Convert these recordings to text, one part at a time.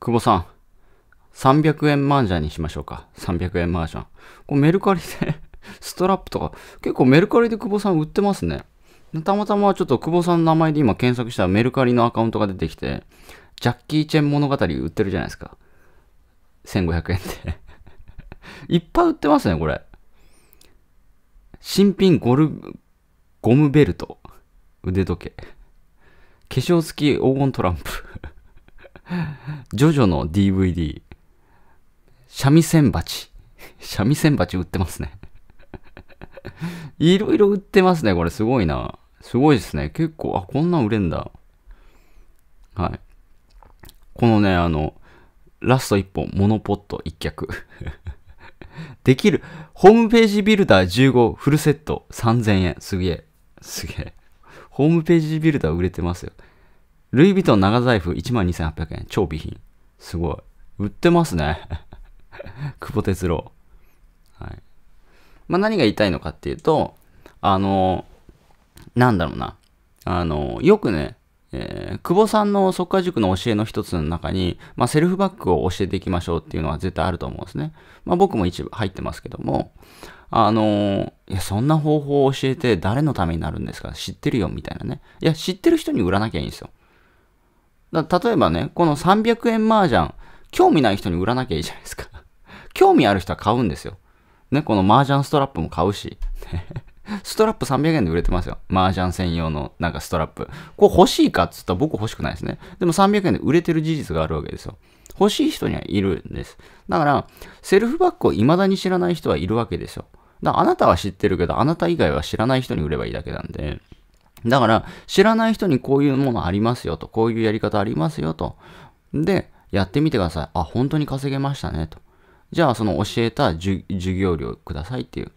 久保さん、300円マージャンにしましょうか。300円マージャン。これメルカリで ストラップとか、結構メルカリで久保さん売ってますね。たまたまちょっと久保さんの名前で今検索したらメルカリのアカウントが出てきて、ジャッキー・チェン物語売ってるじゃないですか。1500円で いっぱい売ってますね、これ。新品ゴル、ゴムベルト。腕時計。化粧付き黄金トランプジョジョの DVD。三味線鉢。三味線鉢売ってますねいろいろ売ってますね。これすごいな。すごいですね。結構、あ、こんなん売れんだ。はい。このね、あの、ラスト1本、モノポット1脚。できる。ホームページビルダー15フルセット3000円。すげえ。すげえ。ホームページビルダー売れてますよ。ルイ・ヴィトン長財布12,800円。超備品。すごい。売ってますね。久保哲郎。はい。まあ、何が言いたいのかっていうと、あの、なんだろうな。あの、よくね、えー、久保さんの速化塾の教えの一つの中に、まあ、セルフバックを教えていきましょうっていうのは絶対あると思うんですね。まあ、僕も一部入ってますけども、あのいや、そんな方法を教えて誰のためになるんですか知ってるよみたいなね。いや、知ってる人に売らなきゃいいんですよ。だ例えばね、この300円麻雀、興味ない人に売らなきゃいいじゃないですか。興味ある人は買うんですよ。ね、この麻雀ストラップも買うし。ストラップ300円で売れてますよ。麻雀専用のなんかストラップ。これ欲しいかっつったら僕欲しくないですね。でも300円で売れてる事実があるわけですよ。欲しい人にはいるんです。だから、セルフバッグを未だに知らない人はいるわけですよ。だあなたは知ってるけど、あなた以外は知らない人に売ればいいだけなんで。だから、知らない人にこういうものありますよと、こういうやり方ありますよと。で、やってみてください。あ、本当に稼げましたねと。じゃあ、その教えた授業料くださいっていう。だか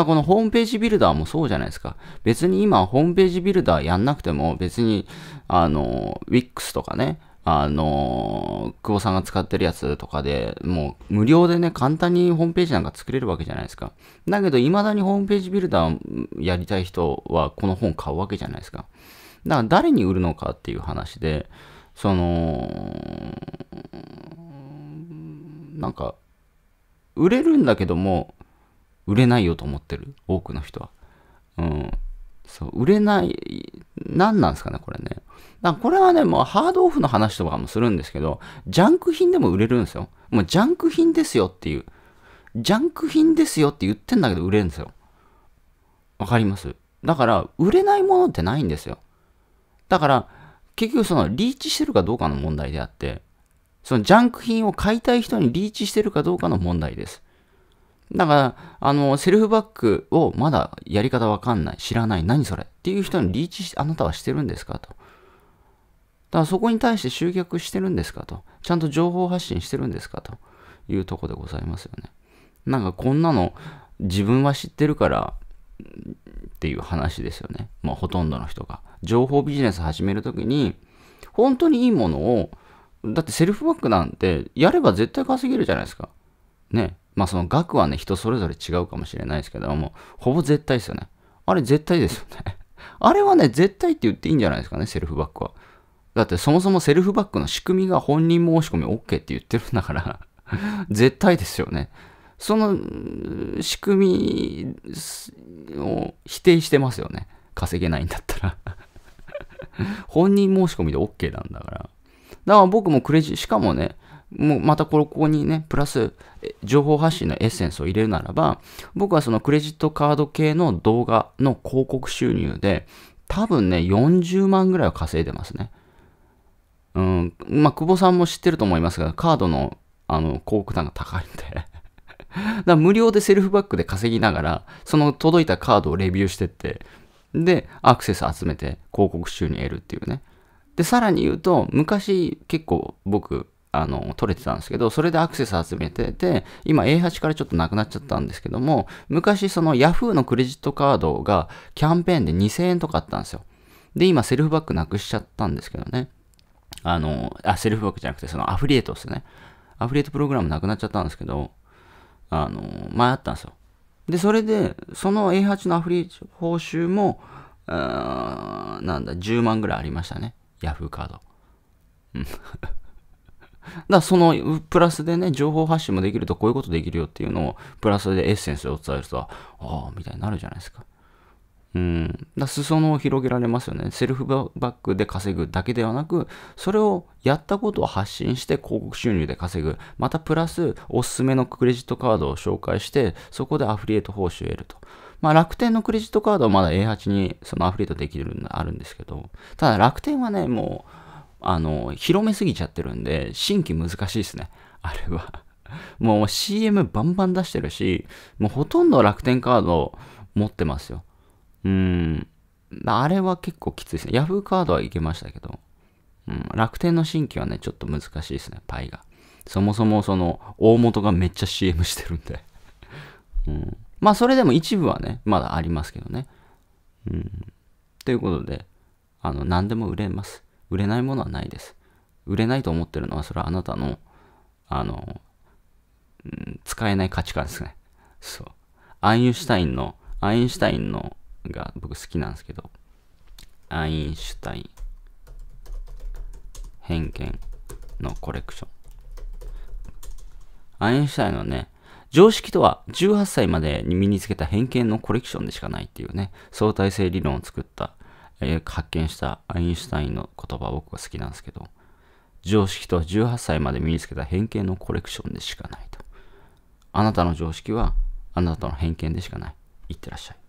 らこのホームページビルダーもそうじゃないですか。別に今、ホームページビルダーやんなくても、別に、あの、Wix とかね、あのー、久保さんが使ってるやつとかで、もう無料でね、簡単にホームページなんか作れるわけじゃないですか。だけど、未だにホームページビルダーやりたい人はこの本買うわけじゃないですか。だから誰に売るのかっていう話で、その、なんか、売れるんだけども、売れないよと思ってる、多くの人は。うん。そう、売れない、何なんですかね、だこれはね、もうハードオフの話とかもするんですけど、ジャンク品でも売れるんですよ。もうジャンク品ですよっていう。ジャンク品ですよって言ってんだけど売れるんですよ。わかりますだから、売れないものってないんですよ。だから、結局そのリーチしてるかどうかの問題であって、そのジャンク品を買いたい人にリーチしてるかどうかの問題です。だから、あの、セルフバッグをまだやり方わかんない、知らない、何それっていう人にリーチし、あなたはしてるんですかと。からそこに対して集客してるんですかと。ちゃんと情報発信してるんですかというとこでございますよね。なんかこんなの自分は知ってるからっていう話ですよね。まあほとんどの人が。情報ビジネス始めるときに、本当にいいものを、だってセルフバックなんてやれば絶対稼げるじゃないですか。ね。まあその額はね、人それぞれ違うかもしれないですけども、ほぼ絶対ですよね。あれ絶対ですよね。あれはね、絶対って言っていいんじゃないですかね、セルフバックは。だってそもそもセルフバックの仕組みが本人申し込み OK って言ってるんだから 絶対ですよね。その仕組みを否定してますよね。稼げないんだったら 本人申し込みで OK なんだから。だから僕もクレジ、しかもね、もうまたこここにね、プラス情報発信のエッセンスを入れるならば、僕はそのクレジットカード系の動画の広告収入で、多分ね、40万ぐらいは稼いでますね。うん、まあ、久保さんも知ってると思いますが、カードの、あの、広告単が高いんで だ無料でセルフバックで稼ぎながら、その届いたカードをレビューしてって、で、アクセス集めて広告収入得るっていうね。で、さらに言うと、昔結構僕、あの、取れてたんですけど、それでアクセス集めてて、今 A8 からちょっとなくなっちゃったんですけども、昔その Yahoo のクレジットカードがキャンペーンで2000円とかあったんですよ。で、今セルフバックなくしちゃったんですけどね。あの、あ、セルフワークじゃなくて、そのアフリエイトですね。アフリエイトプログラムなくなっちゃったんですけど、あの、前あったんですよ。で、それで、その A8 のアフリエイト報酬も、なんだ、10万ぐらいありましたね。Yahoo カード。うん。だそのプラスでね、情報発信もできるとこういうことできるよっていうのを、プラスでエッセンスでお伝えると、ああ、みたいになるじゃないですか。うん、だ裾野を広げられますよね。セルフバックで稼ぐだけではなく、それをやったことを発信して広告収入で稼ぐ。またプラス、おすすめのクレジットカードを紹介して、そこでアフリエイト報酬を得ると。まあ、楽天のクレジットカードはまだ A8 にそのアフリエイトできるのあるんですけど、ただ楽天はね、もう、あの、広めすぎちゃってるんで、新規難しいですね。あれはもう CM バンバン出してるし、もうほとんど楽天カード持ってますよ。うん。あれは結構きついですね。Yahoo カードはいけましたけど、うん、楽天の新規はね、ちょっと難しいですね、パイが。そもそもその、大元がめっちゃ CM してるんで うん。まあ、それでも一部はね、まだありますけどね。うん。ということで、あの、何でも売れます。売れないものはないです。売れないと思ってるのは、それはあなたの、あの、うん、使えない価値観ですね。そう。アインシュタインの、アインシュタインの、が僕好きなんですけど、アインシュタイン、偏見のコレクション。アインシュタインのね、常識とは18歳までに身につけた偏見のコレクションでしかないっていうね、相対性理論を作った、えー、発見したアインシュタインの言葉僕は好きなんですけど、常識とは18歳まで身につけた偏見のコレクションでしかないと。あなたの常識はあなたの偏見でしかない。いってらっしゃい。